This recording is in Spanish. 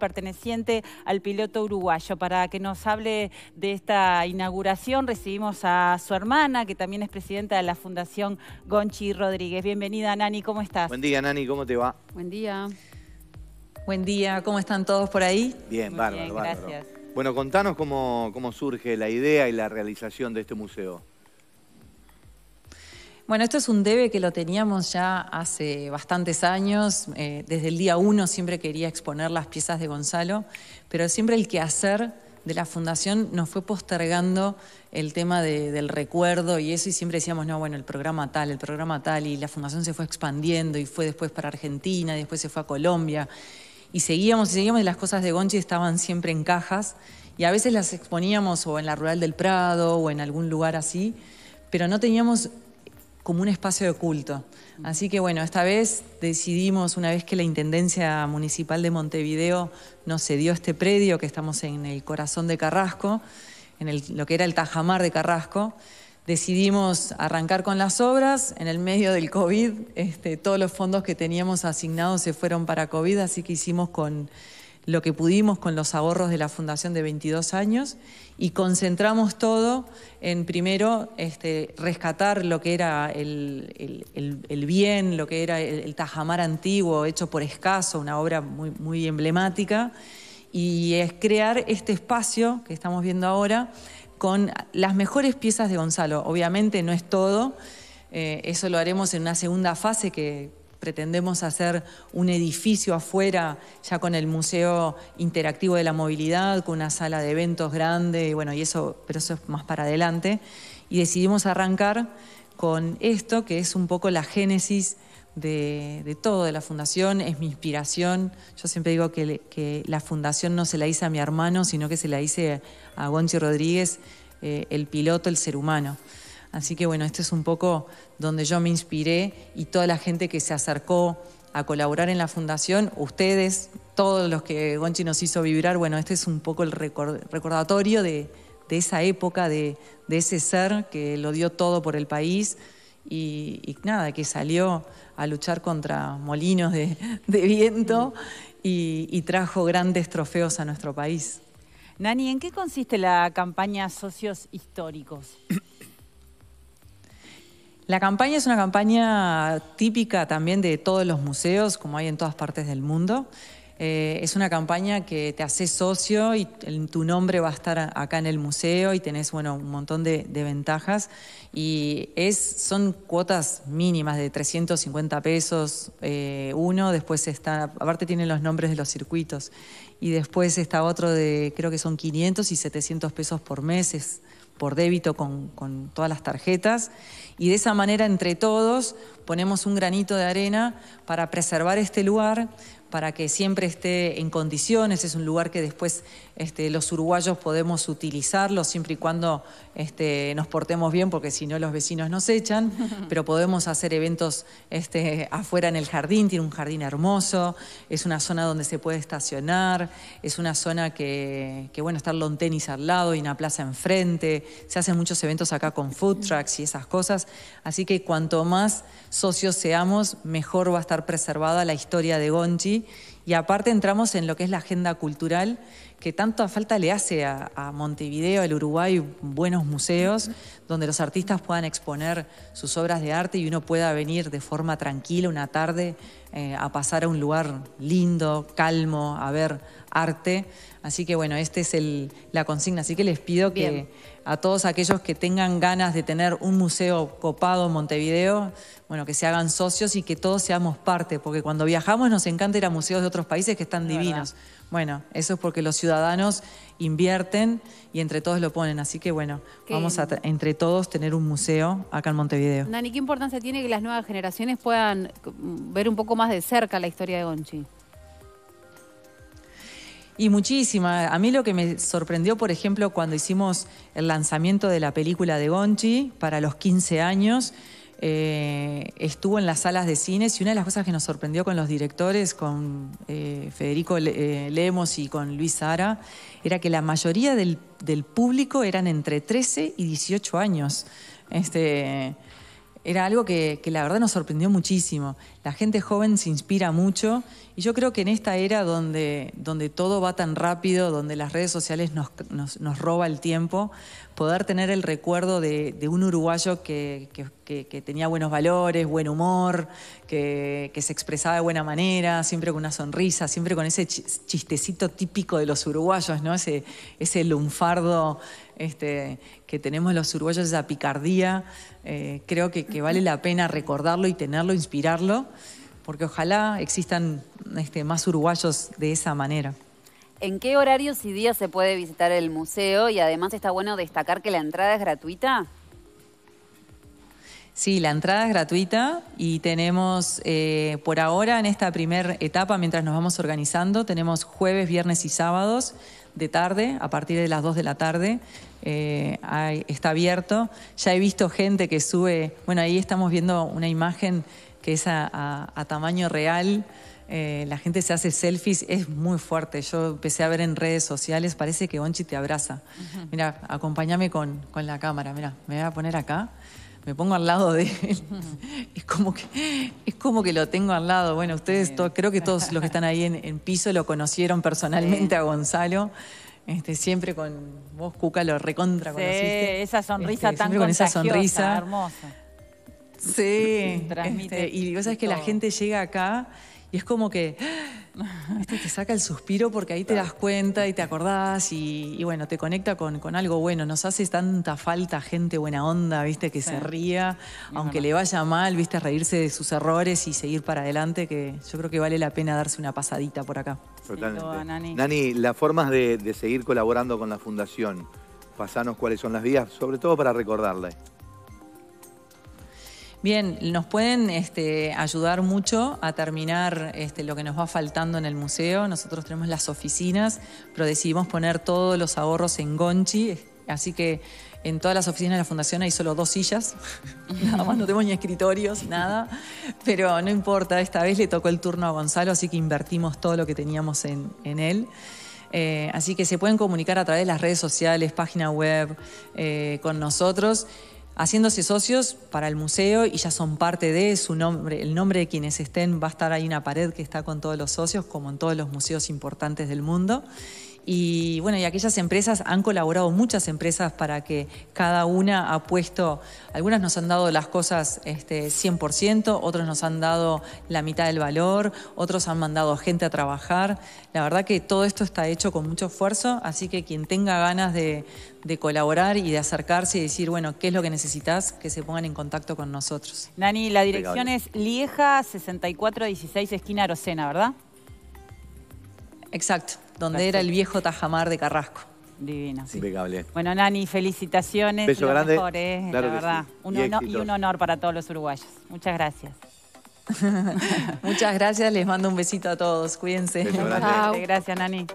perteneciente al piloto uruguayo. Para que nos hable de esta inauguración recibimos a su hermana, que también es presidenta de la Fundación Gonchi Rodríguez. Bienvenida, Nani, ¿cómo estás? Buen día, Nani, ¿cómo te va? Buen día. Buen día, ¿cómo están todos por ahí? Bien, bárbaro, bárbaro. Bueno, contanos cómo, cómo surge la idea y la realización de este museo. Bueno, esto es un debe que lo teníamos ya hace bastantes años. Eh, desde el día uno siempre quería exponer las piezas de Gonzalo, pero siempre el quehacer de la fundación nos fue postergando el tema del recuerdo y eso y siempre decíamos, no, bueno, el programa tal, el programa tal, y la fundación se fue expandiendo y fue después para Argentina, después se fue a Colombia y seguíamos y seguíamos y las cosas de Gonchi estaban siempre en cajas y a veces las exponíamos o en la Rural del Prado o en algún lugar así, pero no teníamos como un espacio de culto. Así que bueno, esta vez decidimos, una vez que la Intendencia Municipal de Montevideo nos cedió este predio, que estamos en el corazón de Carrasco, en lo que era el Tajamar de Carrasco, decidimos arrancar con las obras. En el medio del COVID, este, todos los fondos que teníamos asignados se fueron para COVID, así que hicimos con lo que pudimos con los ahorros de la fundación de 22 años y concentramos todo en primero este, rescatar lo que era el, bien, lo que era el, tajamar antiguo hecho por Escaso, una obra muy, muy emblemática, y es crear este espacio que estamos viendo ahora con las mejores piezas de Gonzalo. Obviamente no es todo, eh, eso lo haremos en una segunda fase que pretendemos hacer un edificio afuera, ya con el Museo Interactivo de la Movilidad, con una sala de eventos grande, bueno, y eso, pero eso es más para adelante. Y decidimos arrancar con esto, que es un poco la génesis de, todo, de la fundación, es mi inspiración. Yo siempre digo que, la fundación no se la hice a mi hermano, sino que se la hice a Gonchi Rodríguez, eh, el piloto, el ser humano. Así que bueno, este es un poco donde yo me inspiré y toda la gente que se acercó a colaborar en la fundación, ustedes, todos los que Gonchi nos hizo vibrar, bueno, este es un poco el recordatorio de, esa época, de, ese ser que lo dio todo por el país y, nada, que salió a luchar contra molinos de, viento y, y trajo grandes trofeos a nuestro país. Nani, ¿en qué consiste la campaña Socios Históricos? La campaña es una campaña típica también de todos los museos, como hay en todas partes del mundo. Eh, es una campaña que te haces socio y tu nombre va a estar acá en el museo y tenés bueno, un montón de, ventajas. Y es, son cuotas mínimas de 350 pesos eh, uno, después está, aparte tienen los nombres de los circuitos, y después está otro de creo que son 500 y 700 pesos por mes por débito con, todas las tarjetas y de esa manera entre todos ponemos un granito de arena para preservar este lugar, para que siempre esté en condiciones, es un lugar que después este, los uruguayos podemos utilizarlo siempre y cuando este, nos portemos bien, porque si no los vecinos nos echan, pero podemos hacer eventos este, afuera en el jardín, tiene un jardín hermoso, es una zona donde se puede estacionar, es una zona que, bueno, está el tenis al lado y una plaza enfrente, se hacen muchos eventos acá con food trucks y esas cosas, así que cuanto más socios seamos, mejor va a estar preservada la historia de Gonchi y aparte entramos en lo que es la agenda cultural que a falta le hace a, Montevideo, al Uruguay, buenos museos donde los artistas puedan exponer sus obras de arte y uno pueda venir de forma tranquila una tarde eh, a pasar a un lugar lindo, calmo, a ver arte. Así que bueno, esta es el, la consigna. Así que les pido que a todos aquellos que tengan ganas de tener un museo copado en Montevideo, bueno, que se hagan socios y que todos seamos parte, porque cuando viajamos nos encanta ir a museos de otros países que están divinos. Bueno, eso es porque los ciudadanos invierten y entre todos lo ponen. Así que bueno, vamos a entre todos tener un museo acá en Montevideo. Nani, ¿qué importancia tiene que las nuevas generaciones puedan mm, ver un poco más de cerca la historia de Gonchi? Y muchísima. A mí lo que me sorprendió, por ejemplo, cuando hicimos el lanzamiento de la película de Gonchi para los 15 años, eh, estuvo en las salas de cines y una de las cosas que nos sorprendió con los directores, con eh, Federico eh, Lemos y con Luis Sara, era que la mayoría del, público eran entre 13 y 18 años. Este, era algo que, la verdad nos sorprendió muchísimo. La gente joven se inspira mucho y yo creo que en esta era donde, donde todo va tan rápido, donde las redes sociales nos, nos, nos roba el tiempo, poder tener el recuerdo de, un uruguayo que, tenía buenos valores, buen humor, que, se expresaba de buena manera, siempre con una sonrisa, siempre con ese chistecito típico de los uruguayos, ¿no? Ese, ese lunfardo este, que tenemos los uruguayos, esa picardía. Eh, creo que, vale la pena recordarlo y tenerlo, inspirarlo, porque ojalá existan este, más uruguayos de esa manera. ¿En qué horarios y días se puede visitar el museo? Y además está bueno destacar que la entrada es gratuita. Sí, la entrada es gratuita y tenemos eh, por ahora en esta primera etapa, mientras nos vamos organizando, tenemos jueves, viernes y sábados de tarde, a partir de las 2 de la tarde, eh, está abierto. Ya he visto gente que sube, bueno, ahí estamos viendo una imagen que es a tamaño real eh, la gente se hace selfies, es muy fuerte. Yo empecé a ver en redes sociales, parece que Onchi te abraza. Mira, acompáñame con, la cámara, mira, me voy a poner acá, me pongo al lado de él. es, como que, es como que lo tengo al lado. Bueno, ustedes, creo que todos los que están ahí en, piso lo conocieron personalmente a Gonzalo. Este, siempre con vos, Cuca, lo recontra conociste. Sí, esa sonrisa este, tan con hermosa. Sí, transmite este, y vos es que la gente llega acá y es como que este te saca el suspiro porque ahí te das cuenta y te acordás y, bueno, te conecta con, algo bueno. Nos hace tanta falta gente buena onda, viste, que se ría, aunque le vaya mal, viste, reírse de sus errores y seguir para adelante, que yo creo que vale la pena darse una pasadita por acá. Totalmente. Nani. las formas de, de seguir colaborando con la Fundación, pasanos cuáles son las vías, sobre todo para recordarle. Bien, nos pueden este, ayudar mucho a terminar este, lo que nos va faltando en el museo. Nosotros tenemos las oficinas, pero decidimos poner todos los ahorros en Gonchi, así que en todas las oficinas de la fundación hay solo dos sillas, nada más, no tenemos ni escritorios, nada, pero no importa, esta vez le tocó el turno a Gonzalo, así que invertimos todo lo que teníamos en, él. Eh, así que se pueden comunicar a través de las redes sociales, página web, eh, con nosotros haciéndose socios para el museo y ya son parte de su nombre, el nombre de quienes estén va a estar ahí una pared que está con todos los socios, como en todos los museos importantes del mundo y bueno, y aquellas empresas han colaborado muchas empresas para que cada una ha puesto, algunas nos han dado las cosas este, 100%, otros nos han dado la mitad del valor, otros han mandado gente a trabajar. La verdad que todo esto está hecho con mucho esfuerzo, así que quien tenga ganas de, colaborar y de acercarse y decir, bueno, ¿qué es lo que necesitas? Que se pongan en contacto con nosotros. Dani, la dirección es Lieja 6416, esquina Arocena, ¿verdad? Exacto, donde era el viejo Tajamar de Carrasco. Divino. Sí. Impecable. Bueno, Nani, felicitaciones. Beso grande. ¿eh? la verdad. y, y un honor para todos los uruguayos. Muchas gracias. Muchas gracias, les mando un besito a todos. Cuídense. Gracias, Nani.